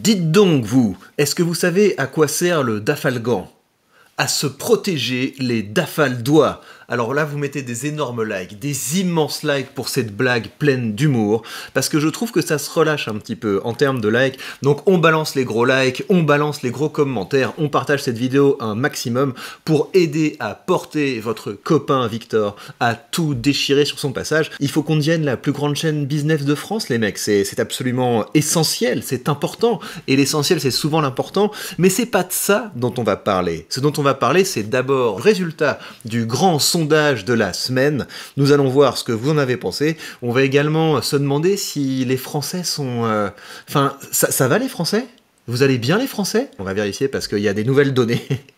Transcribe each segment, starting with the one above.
Dites donc, vous, est-ce que vous savez à quoi sert le dafalgan à se protéger les dafal doigts. Alors là, vous mettez des énormes likes, des immenses likes pour cette blague pleine d'humour, parce que je trouve que ça se relâche un petit peu en termes de likes. Donc on balance les gros likes, on balance les gros commentaires, on partage cette vidéo un maximum pour aider à porter votre copain Victor à tout déchirer sur son passage. Il faut qu'on devienne la plus grande chaîne business de France, les mecs. C'est absolument essentiel, c'est important. Et l'essentiel, c'est souvent l'important. Mais c'est pas de ça dont on va parler. Ce dont on va parler, c'est d'abord le résultat du grand sondage de la semaine. Nous allons voir ce que vous en avez pensé. On va également se demander si les Français sont... Euh, enfin, ça va les Français Vous allez bien les Français On va vérifier parce qu'il y a des nouvelles données.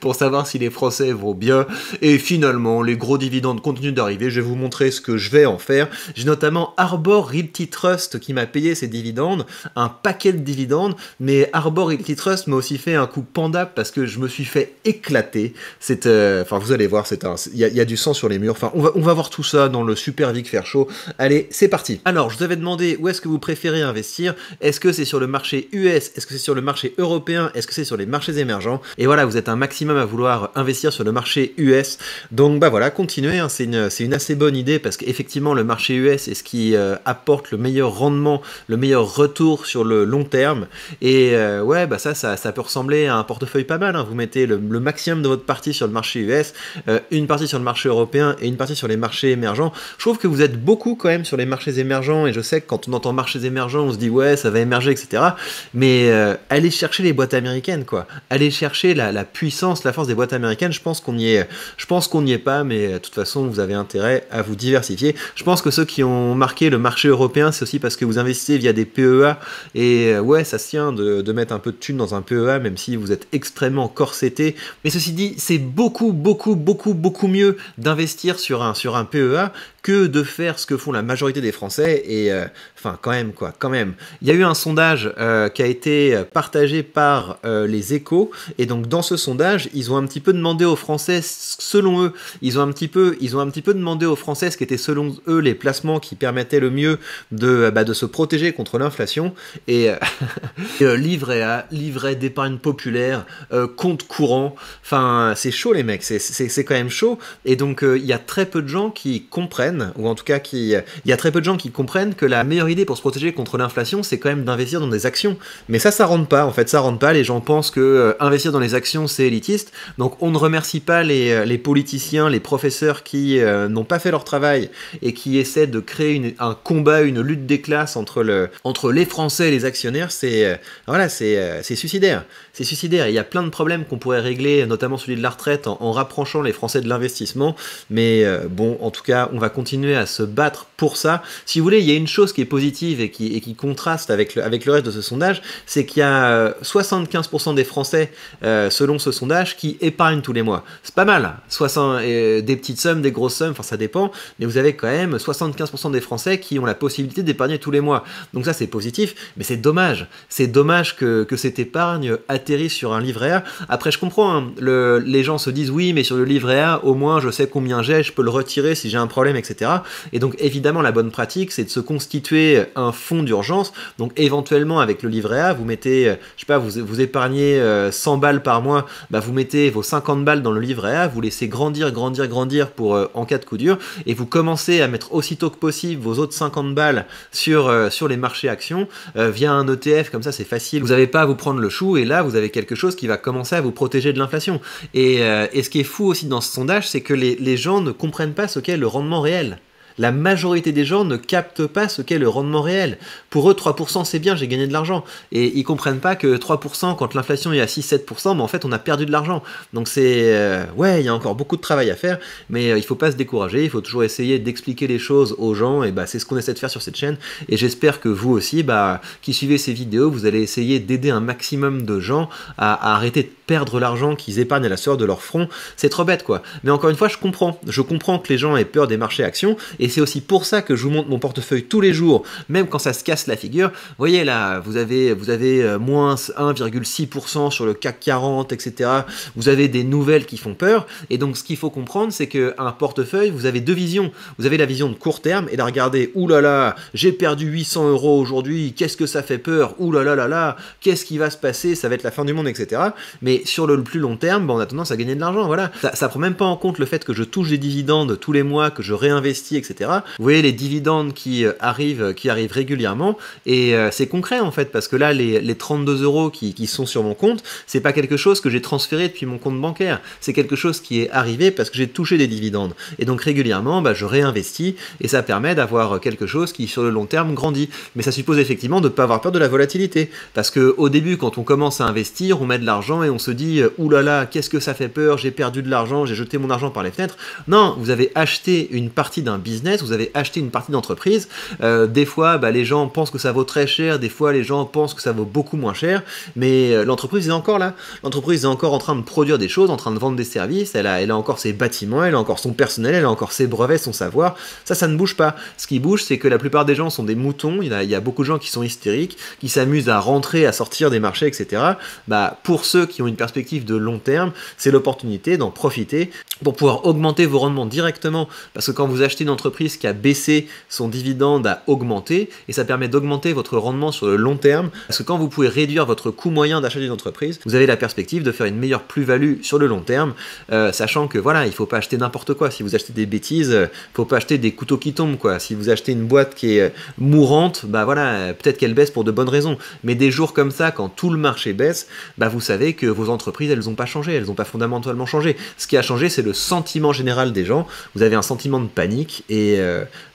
pour savoir si les Français vont bien. Et finalement, les gros dividendes continuent d'arriver. Je vais vous montrer ce que je vais en faire. J'ai notamment Arbor Realty Trust qui m'a payé ses dividendes, un paquet de dividendes. Mais Arbor Realty Trust m'a aussi fait un coup panda parce que je me suis fait éclater. C'est, euh, enfin, vous allez voir, c'est un, il y, a du sang sur les murs. Enfin, on va, voir tout ça dans le Super Vic Fair chaud Allez, c'est parti. Alors, je vous avais demandé où est-ce que vous préférez investir. Est-ce que c'est sur le marché US Est-ce que c'est sur le marché européen Est-ce que c'est sur les marchés émergents Et voilà, vous êtes un maximum à vouloir investir sur le marché US. Donc bah voilà, continuez, hein, c'est une, une, assez bonne idée parce qu'effectivement le marché US est ce qui euh, apporte le meilleur rendement, le meilleur retour sur le long terme. Et euh, ouais, bah ça, ça, peut ressembler à un portefeuille pas mal. Hein. Vous mettez le, maximum de votre partie sur le marché US, euh, une partie sur le marché européen et une partie sur les marchés émergents. Je trouve que vous êtes beaucoup quand même sur les marchés émergents et je sais que quand on entend marchés émergents, on se dit ouais, ça va émerger, etc. Mais allez chercher les boîtes américaines, quoi. Allez chercher la puissance la force des boîtes américaines. Je pense qu'on y est. Je pense qu'on n'y est pas, mais euh, de toute façon, vous avez intérêt à vous diversifier. Je pense que ceux qui ont marqué le marché européen, c'est aussi parce que vous investissez via des PEA. Et euh, ouais, ça se tient de, mettre un peu de thunes dans un PEA, même si vous êtes extrêmement corseté. Mais ceci dit, c'est beaucoup, beaucoup, beaucoup, beaucoup mieux d'investir sur un, sur un PEA que de faire ce que font la majorité des Français. Et euh, enfin, quand même, quoi, quand même. Il y a eu un sondage euh, qui a été euh, partagé par les échos. Et donc, dans ce sondage, ils ont un petit peu demandé aux Français, selon eux, ils ont un petit peu, ils ont un petit peu demandé aux Français ce qu'étaient selon eux les placements qui permettaient le mieux de, bah, de se protéger contre l'inflation. Et, livret A, livret d'épargne populaire, compte courant. Enfin, c'est chaud, les mecs, c'est quand même chaud. Et donc, il y a très peu de gens qui comprennent ou en tout cas qui... Il euh, y a très peu de gens qui comprennent que la meilleure idée pour se protéger contre l'inflation, c'est quand même d'investir dans des actions. Mais ça, ça rentre pas, en fait, ça rentre pas. Les gens pensent que euh, investir dans les actions, c'est élitiste. Donc on ne remercie pas les, euh, les politiciens, les professeurs qui n'ont pas fait leur travail et qui essaient de créer un combat, une lutte des classes entre, le, entre les Français et les actionnaires. C'est voilà, c'est suicidaire. C'est suicidaire. Il y a plein de problèmes qu'on pourrait régler, notamment celui de la retraite, en, rapprochant les Français de l'investissement. Mais bon, en tout cas, on va continuer à se battre pour ça. Si vous voulez, il y a une chose qui est positive et qui, contraste avec le, reste de ce sondage, c'est qu'il y a 75% euh, des Français, euh, selon ce sondage, qui épargnent tous les mois. C'est pas mal, 60, euh, des petites sommes, des grosses sommes, enfin ça dépend, mais vous avez quand même 75% des Français qui ont la possibilité d'épargner tous les mois. Donc ça c'est positif, mais c'est dommage. C'est dommage que, cette épargne atterrisse sur un livret A. Après je comprends, hein. les gens se disent oui, mais sur le livret A, au moins je sais combien j'ai, je peux le retirer si j'ai un problème, etc. Et donc évidemment, la bonne pratique, c'est de se constituer un fonds d'urgence. Donc, éventuellement, avec le livret A, vous mettez, euh, je sais pas, vous, épargnez 100 euh, balles par mois, bah, vous mettez vos 50 balles dans le livret A, vous laissez grandir, grandir, grandir pour euh, en cas de coup dur, et vous commencez à mettre aussitôt que possible vos autres 50 balles sur, sur les marchés actions via un ETF, comme ça, c'est facile. Vous n'avez pas à vous prendre le chou, et là, vous avez quelque chose qui va commencer à vous protéger de l'inflation. Et, ce qui est fou aussi dans ce sondage, c'est que les gens ne comprennent pas ce qu'est le rendement réel. La majorité des gens ne captent pas ce qu'est le rendement réel. Pour eux, 3% c'est bien, j'ai gagné de l'argent. Et ils comprennent pas que 3% quand l'inflation est à 6-7%, mais en fait on a perdu de l'argent. Donc c'est... Euh, ouais, il y a encore beaucoup de travail à faire, mais euh, il faut pas se décourager, il faut toujours essayer d'expliquer les choses aux gens, et bah c'est ce qu'on essaie de faire sur cette chaîne. Et j'espère que vous aussi, bah, qui suivez ces vidéos, vous allez essayer d'aider un maximum de gens à, à arrêter de perdre l'argent qu'ils épargnent à la sueur de leur front, c'est trop bête quoi. Mais encore une fois, je comprends. Je comprends que les gens aient peur des marchés actions et c'est aussi pour ça que je vous montre mon portefeuille tous les jours, même quand ça se casse la figure. voyez là, vous avez, vous avez euh, moins 1,6% sur le CAC 40, etc. Vous avez des nouvelles qui font peur. Et donc, ce qu'il faut comprendre, c'est que un portefeuille, vous avez deux visions. Vous avez la vision de court terme et la regarder, oulala, là là, j'ai perdu 800 euros aujourd'hui, qu'est-ce que ça fait peur, oulala, là là là là, qu'est-ce qui va se passer, ça va être la fin du monde, etc. Mais sur le plus long terme, bah, on a tendance à gagner de l'argent, voilà. Ça, prend même pas en compte le fait que je touche des dividendes tous les mois, que je réinvestis, etc. Vous voyez les dividendes qui euh, arrivent, euh, qui arrivent régulièrement, et euh, c'est concret en fait, parce que là, les, 32 euros qui, sont sur mon compte, c'est pas quelque chose que j'ai transféré depuis mon compte bancaire, c'est quelque chose qui est arrivé parce que j'ai touché des dividendes. Et donc régulièrement, bah, je réinvestis, et ça permet d'avoir quelque chose qui, sur le long terme, grandit. Mais ça suppose effectivement de ne pas avoir peur de la volatilité, parce que au début, quand on commence à investir, on met de l'argent et on se se dit euh, oulala, qu'est-ce que ça fait peur, j'ai perdu de l'argent, j'ai jeté mon argent par les fenêtres. Non, vous avez acheté une partie d'un business, vous avez acheté une partie d'entreprise. Euh, des fois, bah, les gens pensent que ça vaut très cher, des fois, les gens pensent que ça vaut beaucoup moins cher, mais euh, l'entreprise est encore là. L'entreprise est encore en train de produire des choses, en train de vendre des services, elle a, elle a encore ses bâtiments, elle a encore son personnel, elle a encore ses brevets, son savoir. Ça, ça ne bouge pas. Ce qui bouge, c'est que la plupart des gens sont des moutons, il y a, il beaucoup de gens qui sont hystériques, qui s'amusent à rentrer, à sortir des marchés, etc. Bah, pour ceux qui ont une perspective de long terme, c'est l'opportunité d'en profiter pour pouvoir augmenter vos rendements directement. Parce que quand vous achetez une entreprise qui a baissé, son dividende a augmenté, et ça permet d'augmenter votre rendement sur le long terme. Parce que quand vous pouvez réduire votre coût moyen d'achat d'une entreprise, vous avez la perspective de faire une meilleure plus-value sur le long terme, euh, sachant que voilà, il ne faut pas acheter n'importe quoi. Si vous achetez des bêtises, euh, faut pas acheter des couteaux qui tombent. Quoi. Si vous achetez une boîte qui est euh, mourante, bah voilà, peut-être qu'elle baisse pour de bonnes raisons. Mais des jours comme ça, quand tout le marché baisse, bah vous savez que vos entreprises, elles n'ont pas changé, elles n'ont pas fondamentalement changé. Ce qui a changé, c'est le sentiment général des gens. Vous avez un sentiment de panique, et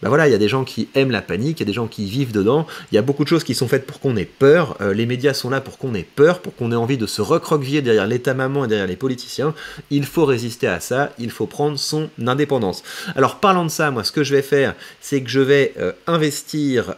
ben voilà, il y a des gens qui aiment la panique, il y a des gens qui vivent dedans, il y a beaucoup de choses qui sont faites pour qu'on ait peur, euh, les médias sont là pour qu'on ait peur, pour qu'on ait envie de se recroqueviller derrière l'État-maman et derrière les politiciens. Il faut résister à ça, il faut prendre son indépendance. Alors parlant de ça, moi, ce que je vais faire, c'est que je vais euh, investir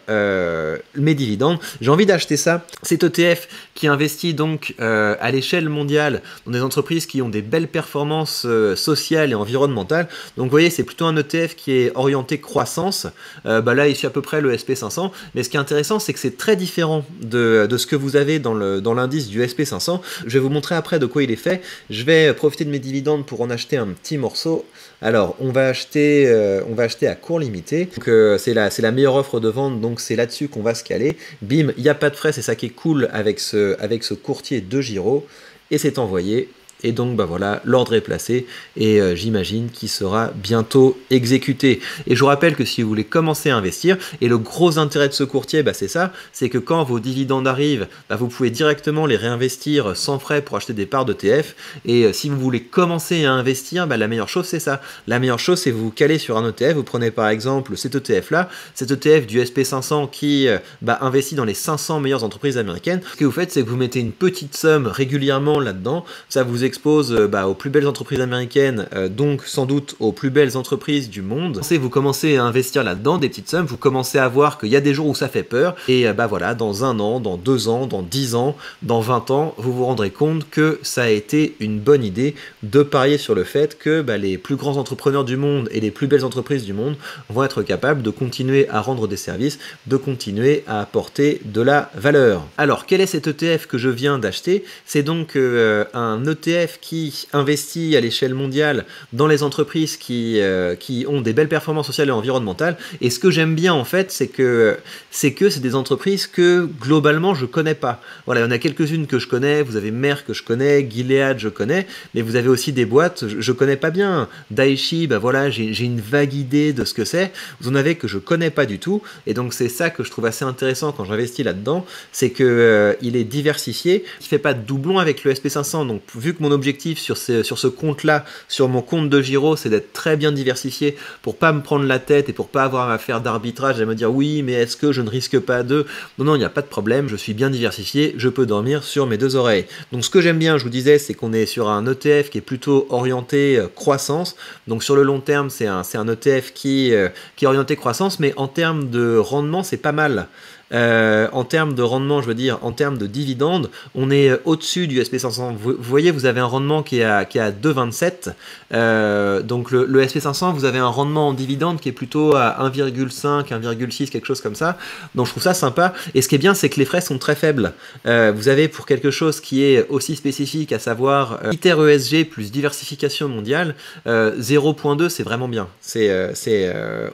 mes dividendes. J'ai envie d'acheter ça, cet ETF qui investit donc à l'échelle dans des entreprises qui ont des belles performances euh, sociales et environnementales. Donc vous voyez, c'est plutôt un ETF qui est orienté croissance. Euh, bah là, il à peu près le SP500. Mais ce qui est intéressant, c'est que c'est très différent de, ce que vous avez dans l'indice du SP500. Je vais vous montrer après de quoi il est fait. Je vais profiter de mes dividendes pour en acheter un petit morceau. Alors, on va acheter, euh, on va acheter à court limité. C'est la, la meilleure offre de vente, donc c'est là-dessus qu'on va se caler. Bim, il n'y a pas de frais, c'est ça qui est cool avec ce, avec ce courtier de Giro et c'est envoyé et donc, bah voilà, l'ordre est placé et euh, j'imagine qu'il sera bientôt exécuté. Et je vous rappelle que si vous voulez commencer à investir, et le gros intérêt de ce courtier, bah, c'est ça, c'est que quand vos dividendes arrivent, bah, vous pouvez directement les réinvestir sans frais pour acheter des parts d'ETF. Et euh, si vous voulez commencer à investir, la meilleure chose, c'est ça. La meilleure chose, c'est vous caler calez sur un ETF. Vous prenez par exemple cet ETF-là, cet ETF du SP500 qui euh, investit dans les 500 meilleures entreprises américaines. Ce que vous faites, c'est que vous mettez une petite somme régulièrement là-dedans. Ça vous expose euh, bah, aux plus belles entreprises américaines, euh, donc sans doute aux plus belles entreprises du monde. Vous commencez à investir là-dedans des petites sommes, vous commencez à voir qu'il y a des jours où ça fait peur, et euh, bah voilà, dans un an, dans deux ans, dans dix ans, dans vingt ans, vous vous rendrez compte que ça a été une bonne idée de parier sur le fait que bah, les plus grands entrepreneurs du monde et les plus belles entreprises du monde vont être capables de continuer à rendre des services, de continuer à apporter de la valeur. Alors, quel est cet ETF que je viens d'acheter C'est donc un ETF qui investit à l'échelle mondiale dans les entreprises qui, euh, qui ont des belles performances sociales et environnementales. Et ce que j'aime bien en fait, c'est que c'est que c'est des entreprises que globalement je connais pas. Voilà, il y en a quelques-unes que je connais. Vous avez Mer que je connais, Gilead je connais, mais vous avez aussi des boîtes je, je connais pas bien. Daichi, bah voilà, j'ai une vague idée de ce que c'est. Vous en avez que je connais pas du tout. Et donc c'est ça que je trouve assez intéressant quand j'investis là-dedans, c'est que euh, il est diversifié, il fait pas de doublon avec le SP500. Donc vu que mon mon objectif sur, sur ce compte-là, sur mon compte de Giro, c'est d'être très bien diversifié pour pas me prendre la tête et pour pas avoir à faire d'arbitrage et me dire oui, mais est-ce que je ne risque pas de. Non, non, il n'y a pas de problème, je suis bien diversifié, je peux dormir sur mes deux oreilles. Donc ce que j'aime bien, je vous disais, c'est qu'on est sur un ETF qui est plutôt orienté euh, croissance. Donc sur le long terme, c'est un, ETF e qui, euh, qui est orienté croissance, mais en termes de rendement, c'est pas mal. Euh, en termes de rendement, je veux dire, en termes de dividendes, on est euh, au-dessus du SP500. Vous, voyez, vous avez un rendement qui est à, qui est à 2,27. Euh, donc le, SP500, vous avez un rendement en dividende qui est plutôt à 1,5, 1,6, quelque chose comme ça. Donc je trouve ça sympa. Et ce qui est bien, c'est que les frais sont très faibles. vous avez pour quelque chose qui est aussi spécifique, à savoir ITER ESG plus diversification mondiale, 0,2, c'est vraiment bien. C'est,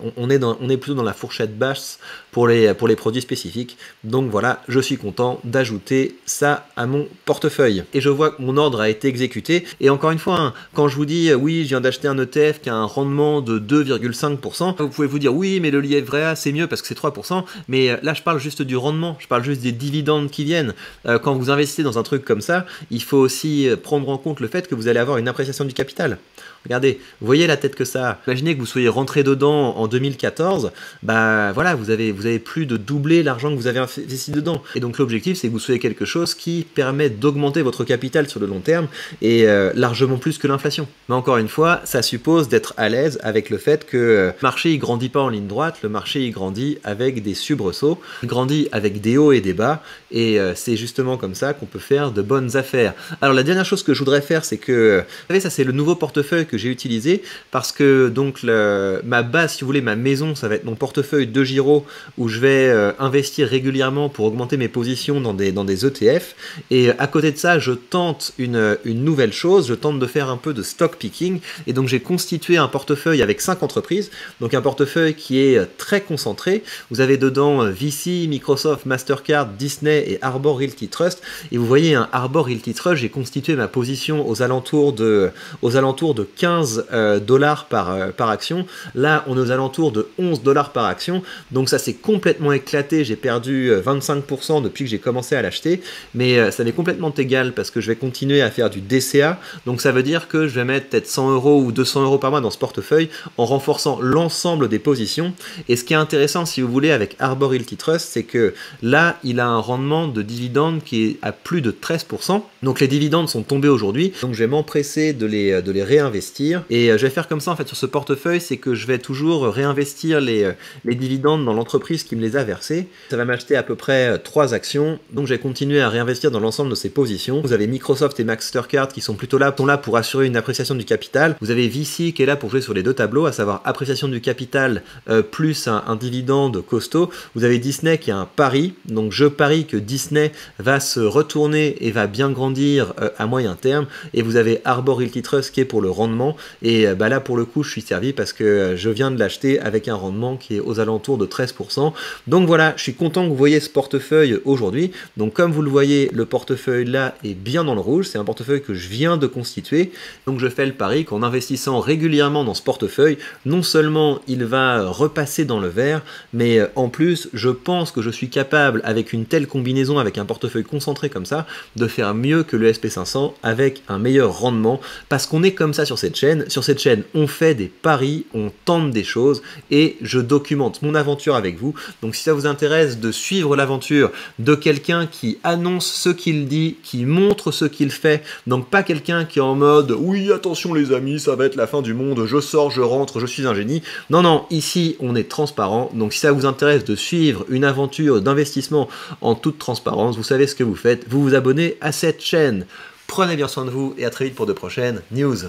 on, on, est dans, on est plutôt dans la fourchette basse pour les, pour les produits spécifiques donc voilà, je suis content d'ajouter ça à mon portefeuille. Et je vois que mon ordre a été exécuté. Et encore une fois, hein, quand je vous dis euh, oui, je viens d'acheter un ETF qui a un rendement de 2,5%, vous pouvez vous dire oui, mais le livret A c'est mieux parce que c'est 3%. Mais euh, là, je parle juste du rendement, je parle juste des dividendes qui viennent. Euh, quand vous investissez dans un truc comme ça, il faut aussi prendre en compte le fait que vous allez avoir une appréciation du capital. Regardez, vous voyez la tête que ça a. Imaginez que vous soyez rentré dedans en 2014, bah voilà, vous avez, vous avez plus de doublé l'argent que vous avez investi dedans. Et donc l'objectif, c'est que vous soyez quelque chose qui permet d'augmenter votre capital sur le long terme et euh, largement plus que l'inflation. Mais encore une fois, ça suppose d'être à l'aise avec le fait que euh, le marché il grandit pas en ligne droite, le marché il grandit avec des subresauts, il grandit avec des hauts et des bas, et euh, c'est justement comme ça qu'on peut faire de bonnes affaires. Alors la dernière chose que je voudrais faire, c'est que, vous savez, ça c'est le nouveau portefeuille j'ai utilisé parce que donc ma base, si vous voulez, ma maison, ça va être mon portefeuille de Giro où je vais euh, investir régulièrement pour augmenter mes positions dans des, dans des ETF. Et à côté de ça, je tente une, une nouvelle chose, je tente de faire un peu de stock picking. Et donc j'ai constitué un portefeuille avec cinq entreprises, donc un portefeuille qui est euh, très concentré. Vous avez dedans euh, Vici Microsoft, Mastercard, Disney et Arbor Realty Trust. Et vous voyez, un Arbor Realty Trust, j'ai constitué ma position aux alentours de, aux alentours de 15 euh, dollars par, euh, par action. Là, on est aux alentours de 11 dollars par action. Donc ça s'est complètement éclaté. J'ai perdu 25% euh, depuis que j'ai commencé à l'acheter. Mais ça n'est complètement égal parce que je vais continuer à faire du DCA. Donc ça veut dire que je vais mettre peut-être 100 euros ou 200 euros par mois dans ce portefeuille en renforçant l'ensemble des positions. Et ce qui est intéressant, si vous voulez, avec Arbor Realty Trust, c'est que là, il a un rendement de dividendes qui est à plus de 13%. Donc les dividendes sont tombés aujourd'hui. Donc je vais m'empresser de de les réinvestir et euh, je vais faire comme ça en fait sur ce portefeuille, c'est que je vais toujours réinvestir les, euh, les dividendes dans l'entreprise qui me les a versés. Ça va m'acheter à peu près 3 euh, actions. Donc je vais continuer à réinvestir dans l'ensemble de ces positions. Vous avez Microsoft et Mastercard qui sont plutôt là, sont là pour assurer une appréciation du capital. Vous avez VC qui est là pour jouer sur les deux tableaux, à savoir appréciation du capital plus un, dividende costaud. Vous avez Disney qui a un pari. Donc je parie que Disney va se retourner et va bien grandir à moyen terme. Et vous avez Arbor Realty Trust qui est pour le rendement et euh, bah là, pour le coup, je suis servi parce que euh, je viens de l'acheter avec un rendement qui est aux alentours de 13%. Donc voilà, je suis content que vous voyez ce portefeuille aujourd'hui. Donc comme vous le voyez, le portefeuille là est bien dans le rouge. C'est un portefeuille que je viens de constituer. Donc je fais le pari qu'en investissant régulièrement dans ce portefeuille, non seulement il va repasser dans le vert, mais euh, en plus, je pense que je suis capable, avec une telle combinaison, avec un portefeuille concentré comme ça, de faire mieux que le SP500 avec un meilleur rendement parce qu'on est comme ça sur ces chaîne. Sur cette chaîne, on fait des paris, on tente des choses et je documente mon aventure avec vous. Donc si ça vous intéresse de suivre l'aventure de quelqu'un qui annonce ce qu'il dit, qui montre ce qu'il fait, donc pas quelqu'un qui est en mode oui attention les amis, ça va être la fin du monde, je sors, je rentre, je suis un génie. Non, non, ici on est transparent. Donc si ça vous intéresse de suivre une aventure d'investissement en toute transparence, vous savez ce que vous faites, vous vous abonnez à cette chaîne. Prenez bien soin de vous et à très vite pour de prochaines news.